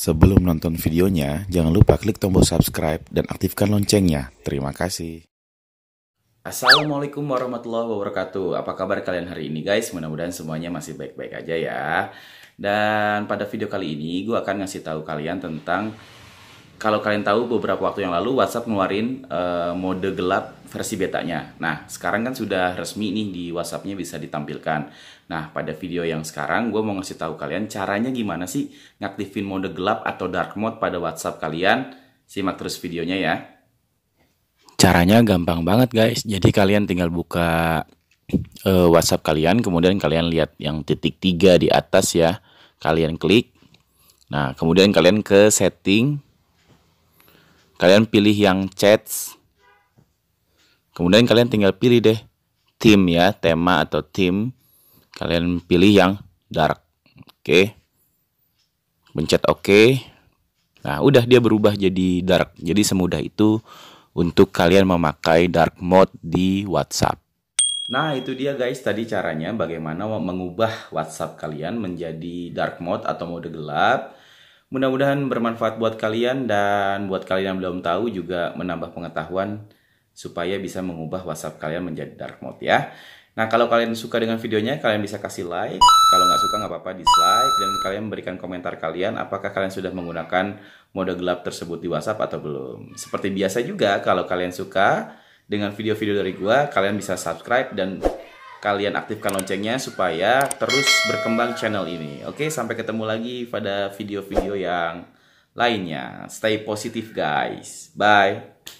Sebelum nonton videonya, jangan lupa klik tombol subscribe dan aktifkan loncengnya. Terima kasih. Assalamualaikum warahmatullahi wabarakatuh. Apa kabar kalian hari ini guys? Mudah-mudahan semuanya masih baik-baik aja ya. Dan pada video kali ini, gue akan ngasih tahu kalian tentang kalau kalian tahu beberapa waktu yang lalu WhatsApp ngeluarin uh, mode gelap versi betanya. Nah, sekarang kan sudah resmi nih di WhatsApp-nya bisa ditampilkan. Nah, pada video yang sekarang gue mau ngasih tahu kalian caranya gimana sih ngaktifin mode gelap atau dark mode pada WhatsApp kalian. Simak terus videonya ya. Caranya gampang banget guys. Jadi kalian tinggal buka uh, WhatsApp kalian, kemudian kalian lihat yang titik tiga di atas ya. Kalian klik. Nah, kemudian kalian ke setting Kalian pilih yang chats. Kemudian kalian tinggal pilih deh tim ya, tema atau tim. Kalian pilih yang dark. Oke. Okay. Pencet oke. Okay. Nah, udah dia berubah jadi dark. Jadi semudah itu untuk kalian memakai dark mode di WhatsApp. Nah, itu dia guys tadi caranya bagaimana mengubah WhatsApp kalian menjadi dark mode atau mode gelap Mudah-mudahan bermanfaat buat kalian dan buat kalian yang belum tahu juga menambah pengetahuan supaya bisa mengubah WhatsApp kalian menjadi dark mode ya. Nah kalau kalian suka dengan videonya kalian bisa kasih like, kalau nggak suka nggak apa-apa dislike dan kalian memberikan komentar kalian apakah kalian sudah menggunakan mode gelap tersebut di WhatsApp atau belum. Seperti biasa juga kalau kalian suka dengan video-video dari gua kalian bisa subscribe dan kalian aktifkan loncengnya supaya terus berkembang channel ini. Oke, sampai ketemu lagi pada video-video yang lainnya. Stay positif guys. Bye.